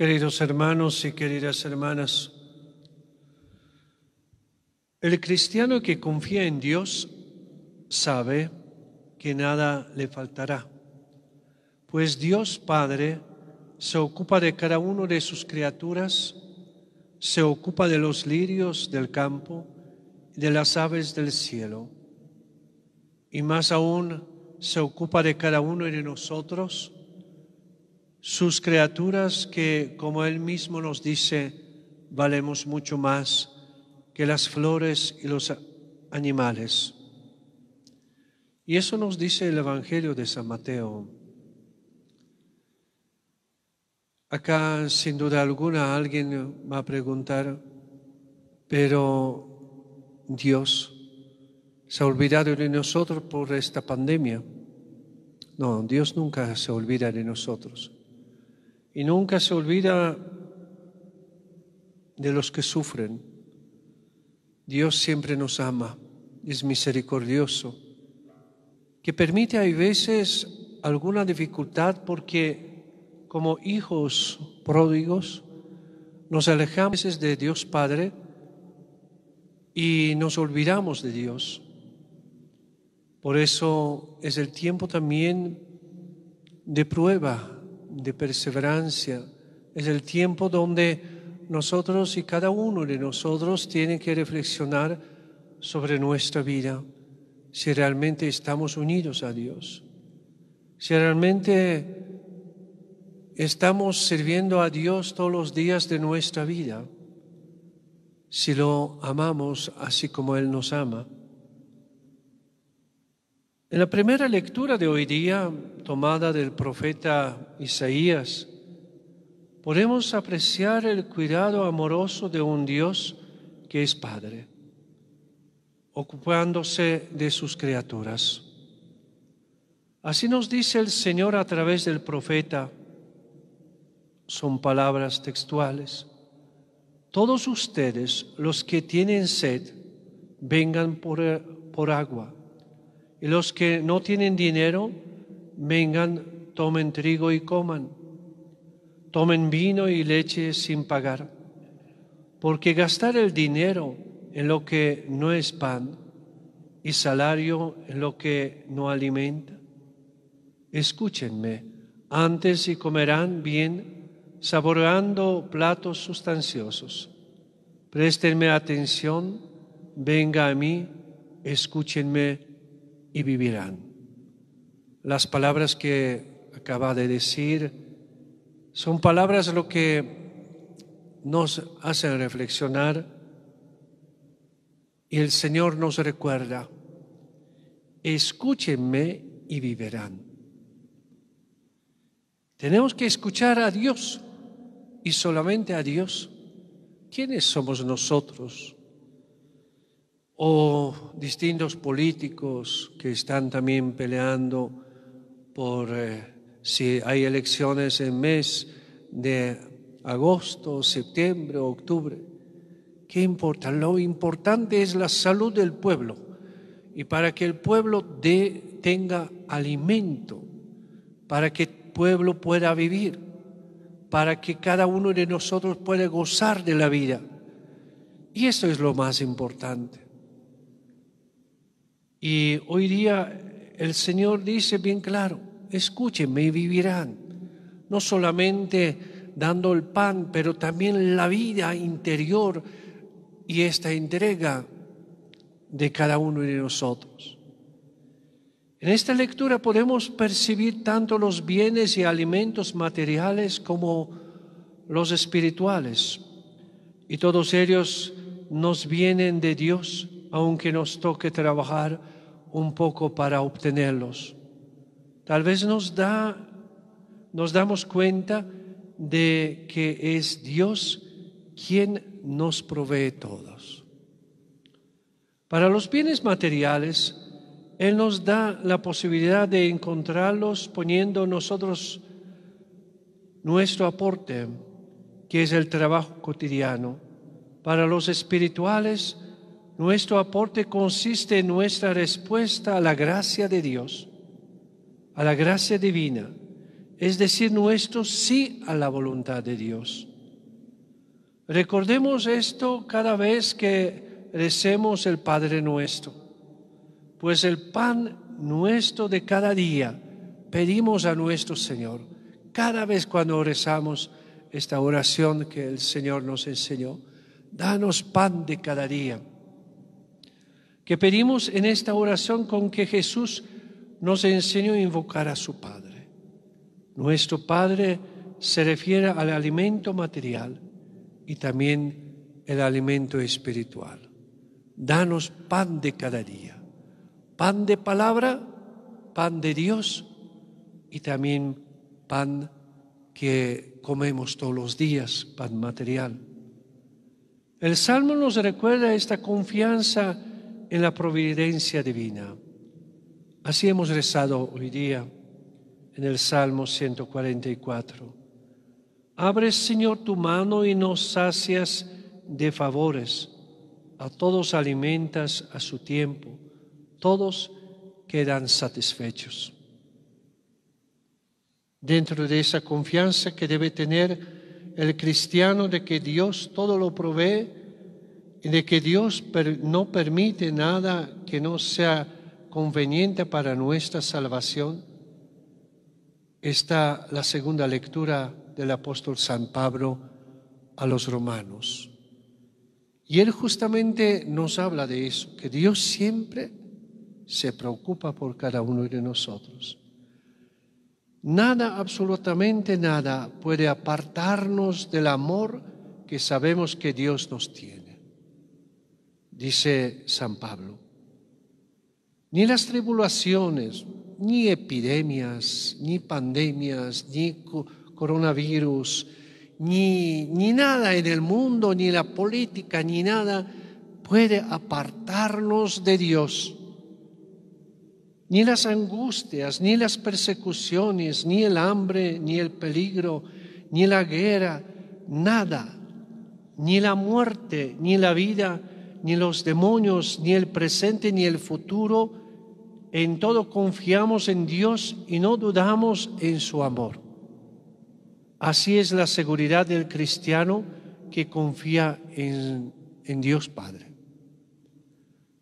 Queridos hermanos y queridas hermanas, el cristiano que confía en Dios sabe que nada le faltará, pues Dios Padre se ocupa de cada uno de sus criaturas, se ocupa de los lirios del campo, de las aves del cielo, y más aún se ocupa de cada uno de nosotros sus criaturas que, como Él mismo nos dice, valemos mucho más que las flores y los animales. Y eso nos dice el Evangelio de San Mateo. Acá, sin duda alguna, alguien va a preguntar, pero Dios se ha olvidado de nosotros por esta pandemia. No, Dios nunca se olvida de nosotros. Y nunca se olvida de los que sufren. Dios siempre nos ama, es misericordioso, que permite a veces alguna dificultad porque como hijos pródigos nos alejamos de Dios Padre y nos olvidamos de Dios. Por eso es el tiempo también de prueba, de perseverancia. Es el tiempo donde nosotros y cada uno de nosotros tiene que reflexionar sobre nuestra vida, si realmente estamos unidos a Dios, si realmente estamos sirviendo a Dios todos los días de nuestra vida, si lo amamos así como Él nos ama. En la primera lectura de hoy día, tomada del profeta Isaías, podemos apreciar el cuidado amoroso de un Dios que es Padre, ocupándose de sus criaturas. Así nos dice el Señor a través del profeta, son palabras textuales, todos ustedes los que tienen sed, vengan por, por agua y los que no tienen dinero, vengan, tomen trigo y coman, tomen vino y leche sin pagar, porque gastar el dinero en lo que no es pan y salario en lo que no alimenta. Escúchenme, antes y comerán bien, saboreando platos sustanciosos. Préstenme atención, venga a mí, escúchenme y vivirán. Las palabras que acaba de decir son palabras lo que nos hacen reflexionar y el Señor nos recuerda, escúchenme y vivirán. Tenemos que escuchar a Dios y solamente a Dios. ¿Quiénes somos nosotros? o distintos políticos que están también peleando por eh, si hay elecciones en mes de agosto, septiembre, o octubre. ¿Qué importa? Lo importante es la salud del pueblo y para que el pueblo tenga alimento, para que el pueblo pueda vivir, para que cada uno de nosotros pueda gozar de la vida. Y eso es lo más importante. Y hoy día el Señor dice bien claro, escúchenme y vivirán, no solamente dando el pan, pero también la vida interior y esta entrega de cada uno de nosotros. En esta lectura podemos percibir tanto los bienes y alimentos materiales como los espirituales, y todos ellos nos vienen de Dios aunque nos toque trabajar un poco para obtenerlos. Tal vez nos da nos damos cuenta de que es Dios quien nos provee todos. Para los bienes materiales, Él nos da la posibilidad de encontrarlos poniendo nosotros nuestro aporte, que es el trabajo cotidiano. Para los espirituales, nuestro aporte consiste en nuestra respuesta a la gracia de Dios, a la gracia divina, es decir, nuestro sí a la voluntad de Dios. Recordemos esto cada vez que recemos el Padre nuestro, pues el pan nuestro de cada día pedimos a nuestro Señor, cada vez cuando rezamos esta oración que el Señor nos enseñó, danos pan de cada día que pedimos en esta oración con que Jesús nos enseñó a invocar a su Padre. Nuestro Padre se refiere al alimento material y también el alimento espiritual. Danos pan de cada día, pan de palabra, pan de Dios y también pan que comemos todos los días, pan material. El Salmo nos recuerda esta confianza en la providencia divina. Así hemos rezado hoy día en el Salmo 144. Abres, Señor, tu mano y nos sacias de favores. A todos alimentas a su tiempo. Todos quedan satisfechos. Dentro de esa confianza que debe tener el cristiano de que Dios todo lo provee, de que Dios no permite nada que no sea conveniente para nuestra salvación, está la segunda lectura del apóstol San Pablo a los romanos. Y él justamente nos habla de eso, que Dios siempre se preocupa por cada uno de nosotros. Nada, absolutamente nada, puede apartarnos del amor que sabemos que Dios nos tiene dice San Pablo. Ni las tribulaciones, ni epidemias, ni pandemias, ni coronavirus, ni, ni nada en el mundo, ni la política, ni nada puede apartarnos de Dios. Ni las angustias, ni las persecuciones, ni el hambre, ni el peligro, ni la guerra, nada, ni la muerte, ni la vida, ni los demonios, ni el presente, ni el futuro. En todo confiamos en Dios y no dudamos en su amor. Así es la seguridad del cristiano que confía en, Dios Padre.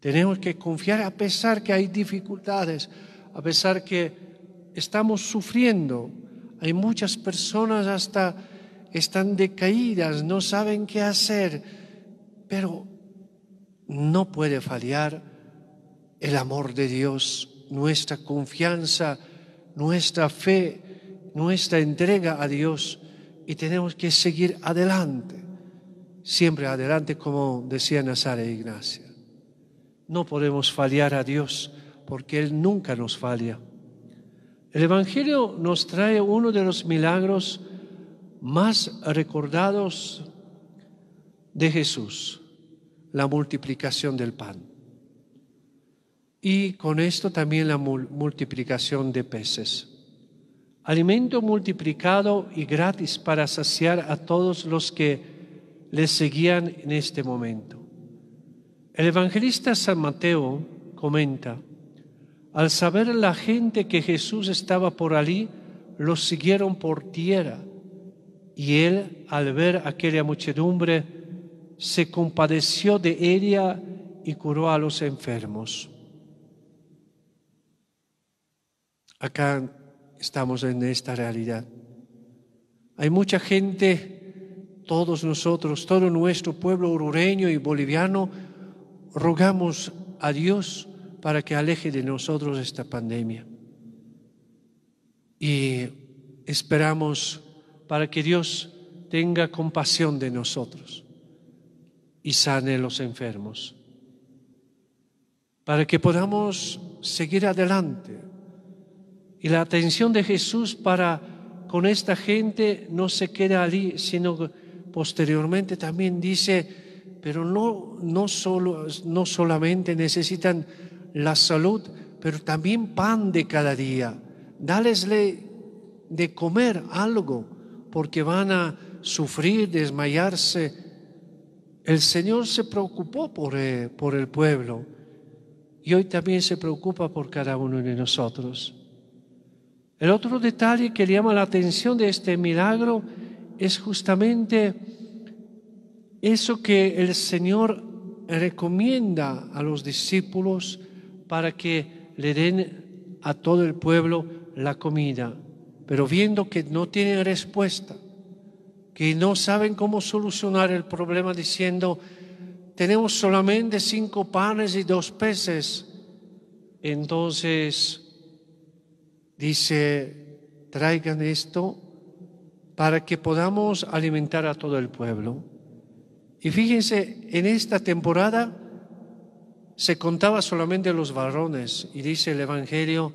Tenemos que confiar a pesar que hay dificultades, a pesar que estamos sufriendo. Hay muchas personas hasta están decaídas, no saben qué hacer, pero no puede fallar el amor de Dios, nuestra confianza, nuestra fe, nuestra entrega a Dios y tenemos que seguir adelante, siempre adelante como decía Nazar Ignacia. No podemos fallar a Dios porque Él nunca nos falla. El Evangelio nos trae uno de los milagros más recordados de Jesús la multiplicación del pan. Y con esto también la multiplicación de peces. Alimento multiplicado y gratis para saciar a todos los que le seguían en este momento. El evangelista San Mateo comenta, al saber la gente que Jesús estaba por allí, los siguieron por tierra. Y él, al ver aquella muchedumbre, se compadeció de ella y curó a los enfermos. Acá estamos en esta realidad. Hay mucha gente, todos nosotros, todo nuestro pueblo urureño y boliviano, rogamos a Dios para que aleje de nosotros esta pandemia. Y esperamos para que Dios tenga compasión de nosotros y sane los enfermos, para que podamos seguir adelante. Y la atención de Jesús para con esta gente no se queda allí, sino posteriormente también dice, pero no, no, solo, no solamente necesitan la salud, pero también pan de cada día. Dálesle de comer algo, porque van a sufrir, desmayarse, el Señor se preocupó eh, por, el pueblo y hoy también se preocupa por cada uno de nosotros. El otro detalle que llama la atención de este milagro es justamente eso que el Señor recomienda a los discípulos para que le den a todo el pueblo la comida, pero viendo que no tienen respuesta, que no saben cómo solucionar el problema diciendo, tenemos solamente cinco panes y dos peces. Entonces dice, traigan esto para que podamos alimentar a todo el pueblo. Y fíjense, en esta temporada se contaba solamente los varones y dice el Evangelio,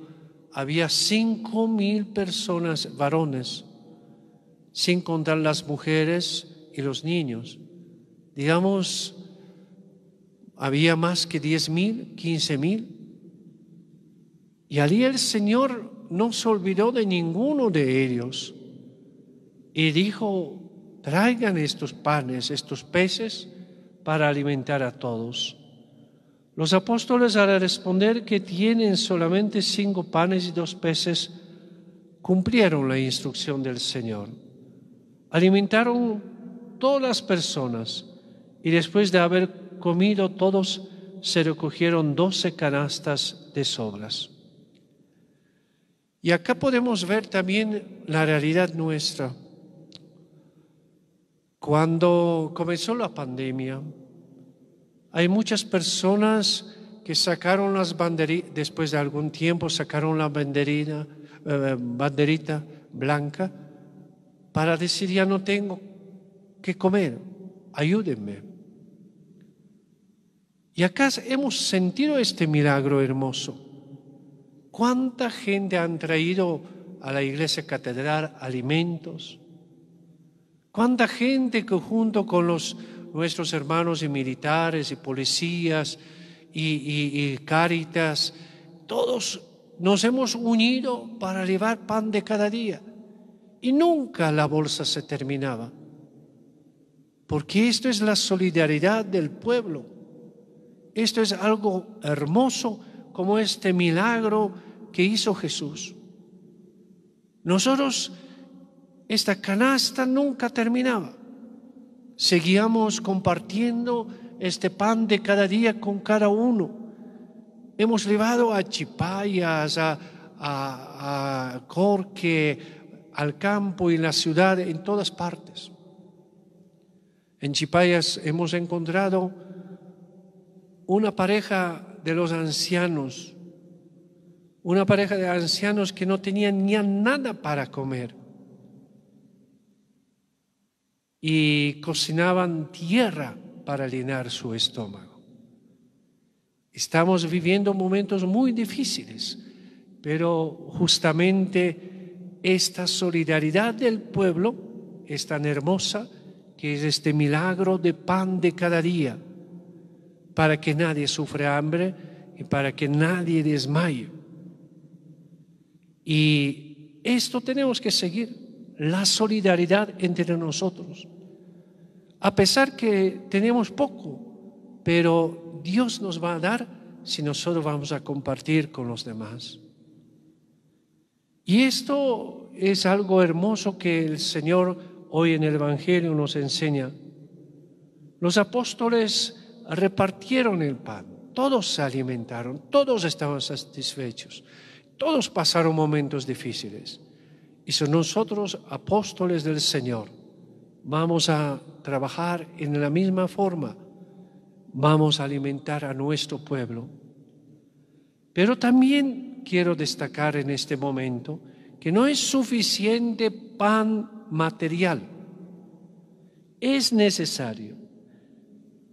había cinco mil personas varones sin contar las mujeres y los niños. Digamos, había más que diez mil, quince mil. Y allí el Señor no se olvidó de ninguno de ellos y dijo, traigan estos panes, estos peces, para alimentar a todos. Los apóstoles al responder que tienen solamente cinco panes y dos peces, cumplieron la instrucción del Señor. Alimentaron todas las personas y después de haber comido todos se recogieron doce canastas de sobras. Y acá podemos ver también la realidad nuestra. Cuando comenzó la pandemia, hay muchas personas que sacaron las banderitas, después de algún tiempo sacaron la eh, banderita blanca para decir, ya no tengo que comer, ayúdenme. Y acá hemos sentido este milagro hermoso. ¿Cuánta gente han traído a la iglesia catedral alimentos? ¿Cuánta gente que junto con los, nuestros hermanos y militares y policías y, y, y caritas, todos nos hemos unido para llevar pan de cada día? y nunca la bolsa se terminaba. Porque esto es la solidaridad del pueblo. Esto es algo hermoso como este milagro que hizo Jesús. Nosotros, esta canasta nunca terminaba. Seguíamos compartiendo este pan de cada día con cada uno. Hemos llevado a Chipayas, a, a, a Corque, al campo y en la ciudad, en todas partes. En Chipayas hemos encontrado una pareja de los ancianos, una pareja de ancianos que no tenían ni nada para comer y cocinaban tierra para llenar su estómago. Estamos viviendo momentos muy difíciles, pero justamente esta solidaridad del pueblo es tan hermosa que es este milagro de pan de cada día, para que nadie sufra hambre y para que nadie desmaye. Y esto tenemos que seguir, la solidaridad entre nosotros. A pesar que tenemos poco, pero Dios nos va a dar si nosotros vamos a compartir con los demás. Y esto es algo hermoso que el Señor hoy en el Evangelio nos enseña. Los apóstoles repartieron el pan, todos se alimentaron, todos estaban satisfechos, todos pasaron momentos difíciles. Y son nosotros, apóstoles del Señor, vamos a trabajar en la misma forma, vamos a alimentar a nuestro pueblo. Pero también quiero destacar en este momento que no es suficiente pan material. Es necesario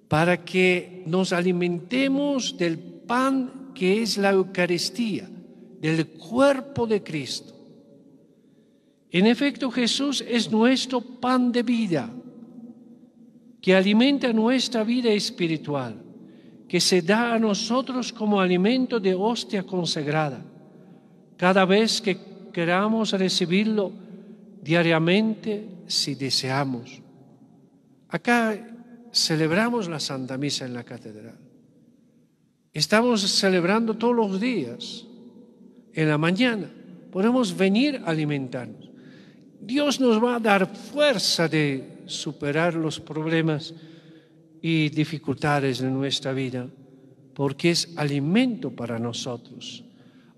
para que nos alimentemos del pan que es la Eucaristía, del cuerpo de Cristo. En efecto, Jesús es nuestro pan de vida, que alimenta nuestra vida espiritual que se da a nosotros como alimento de hostia consagrada. Cada vez que queramos recibirlo diariamente, si deseamos. Acá celebramos la Santa Misa en la catedral. Estamos celebrando todos los días, en la mañana. Podemos venir a alimentarnos. Dios nos va a dar fuerza de superar los problemas y dificultades de nuestra vida, porque es alimento para nosotros,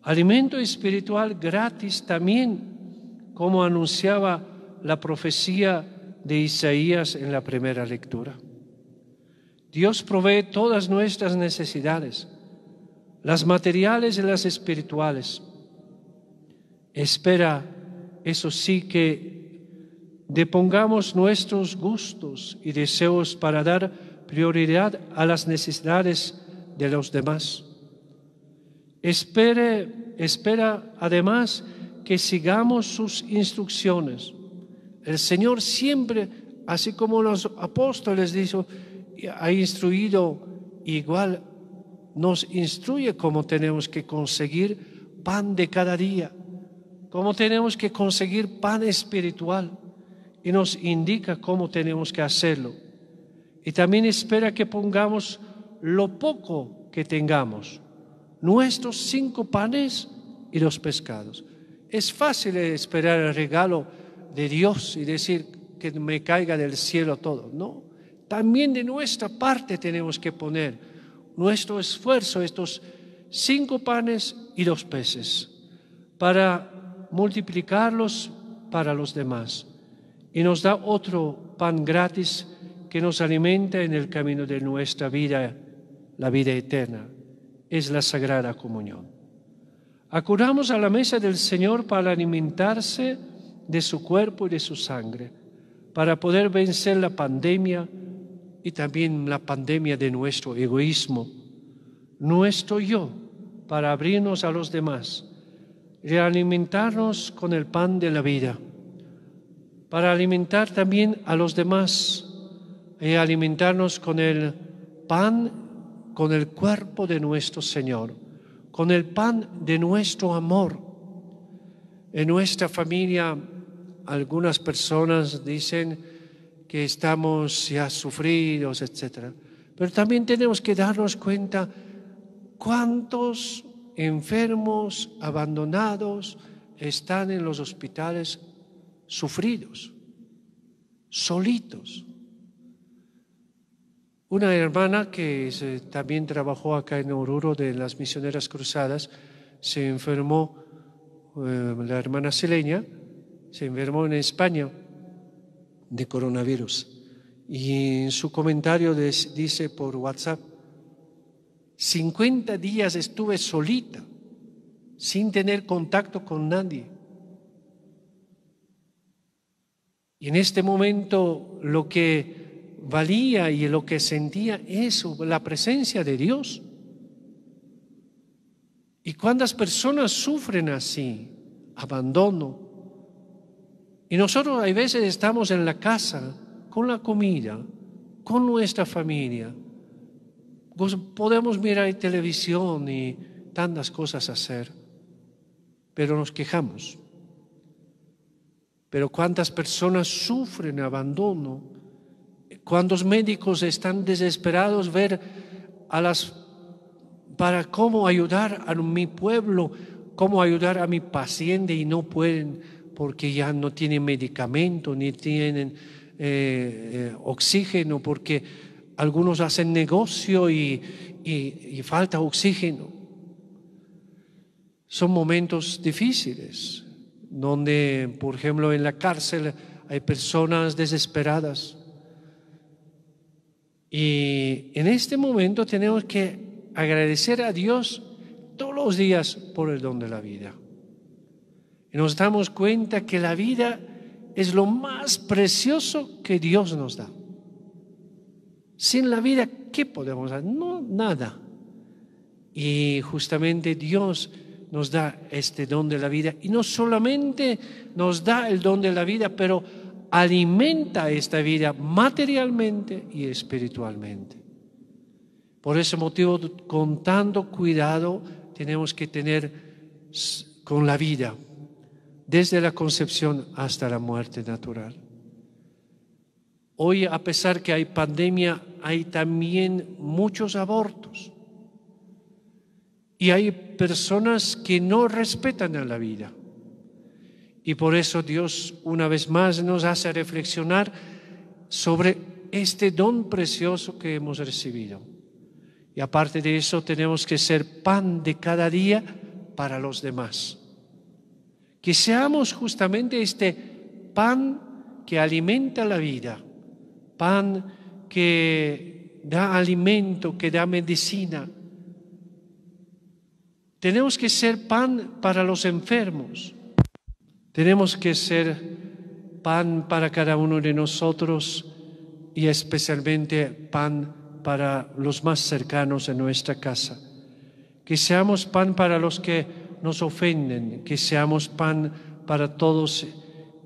alimento espiritual gratis también, como anunciaba la profecía de Isaías en la primera lectura. Dios provee todas nuestras necesidades, las materiales y las espirituales. Espera, eso sí, que depongamos nuestros gustos y deseos para dar prioridad a las necesidades de los demás. Espere, espera además que sigamos sus instrucciones. El Señor siempre, así como los apóstoles dijo, ha instruido, igual nos instruye cómo tenemos que conseguir pan de cada día, cómo tenemos que conseguir pan espiritual y nos indica cómo tenemos que hacerlo y también espera que pongamos lo poco que tengamos, nuestros cinco panes y los pescados. Es fácil esperar el regalo de Dios y decir que me caiga del cielo todo. No, también de nuestra parte tenemos que poner nuestro esfuerzo, estos cinco panes y dos peces, para multiplicarlos para los demás. Y nos da otro pan gratis que nos alimenta en el camino de nuestra vida, la vida eterna, es la Sagrada Comunión. Acudamos a la mesa del Señor para alimentarse de su cuerpo y de su sangre, para poder vencer la pandemia y también la pandemia de nuestro egoísmo, nuestro yo, para abrirnos a los demás, realimentarnos con el pan de la vida, para alimentar también a los demás y alimentarnos con el pan, con el cuerpo de nuestro Señor, con el pan de nuestro amor. En nuestra familia algunas personas dicen que estamos ya sufridos, etc. Pero también tenemos que darnos cuenta cuántos enfermos, abandonados, están en los hospitales sufridos, solitos. Una hermana que también trabajó acá en Oruro de las Misioneras Cruzadas se enfermó, eh, la hermana Seleña, se enfermó en España de coronavirus. Y en su comentario dice por WhatsApp, 50 días estuve solita, sin tener contacto con nadie. Y en este momento lo que valía y lo que sentía eso, la presencia de Dios. ¿Y cuántas personas sufren así? Abandono. Y nosotros a veces estamos en la casa con la comida, con nuestra familia. Podemos mirar televisión y tantas cosas hacer, pero nos quejamos. Pero cuántas personas sufren abandono cuando los médicos están desesperados ver a las para cómo ayudar a mi pueblo, cómo ayudar a mi paciente y no pueden porque ya no tienen medicamento ni tienen eh, eh, oxígeno, porque algunos hacen negocio y falta oxígeno. Son momentos difíciles, donde, por ejemplo, en la cárcel hay personas desesperadas y en este momento tenemos que agradecer a Dios todos los días por el don de la vida. Y nos damos cuenta que la vida es lo más precioso que Dios nos da. Sin la vida, ¿qué podemos hacer? No, nada. Y justamente Dios nos da este don de la vida. Y no solamente nos da el don de la vida, pero alimenta esta vida materialmente y espiritualmente. Por ese motivo, con tanto cuidado, tenemos que tener con la vida, desde la concepción hasta la muerte natural. Hoy, a pesar que hay pandemia, hay también muchos abortos. Y hay personas que no respetan a la vida. Y por eso Dios una vez más nos hace reflexionar sobre este don precioso que hemos recibido. Y aparte de eso tenemos que ser pan de cada día para los demás. Que seamos justamente este pan que alimenta la vida, pan que da alimento, que da medicina. Tenemos que ser pan para los enfermos, tenemos que ser pan para cada uno de nosotros y especialmente pan para los más cercanos en nuestra casa. Que seamos pan para los que nos ofenden, que seamos pan para todos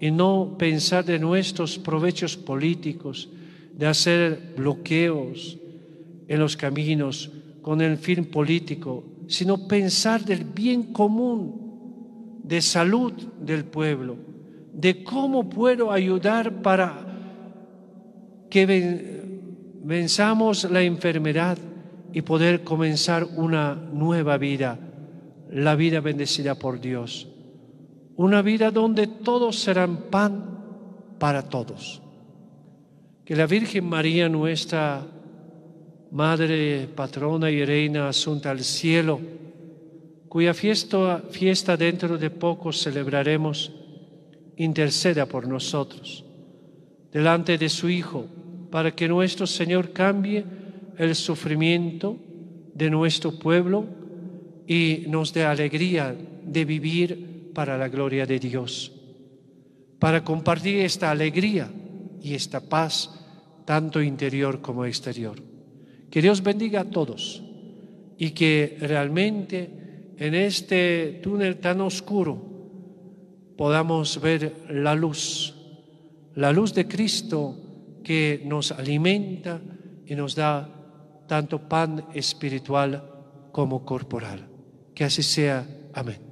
y no pensar de nuestros provechos políticos, de hacer bloqueos en los caminos con el fin político, sino pensar del bien común de salud del pueblo, de cómo puedo ayudar para que venzamos la enfermedad y poder comenzar una nueva vida, la vida bendecida por Dios, una vida donde todos serán pan para todos. Que la Virgen María, nuestra Madre, patrona y reina asunta al cielo, cuya fiesta, fiesta dentro de poco celebraremos, interceda por nosotros delante de su Hijo, para que nuestro Señor cambie el sufrimiento de nuestro pueblo y nos dé alegría de vivir para la gloria de Dios, para compartir esta alegría y esta paz, tanto interior como exterior. Que Dios bendiga a todos y que realmente en este túnel tan oscuro podamos ver la luz, la luz de Cristo que nos alimenta y nos da tanto pan espiritual como corporal. Que así sea. Amén.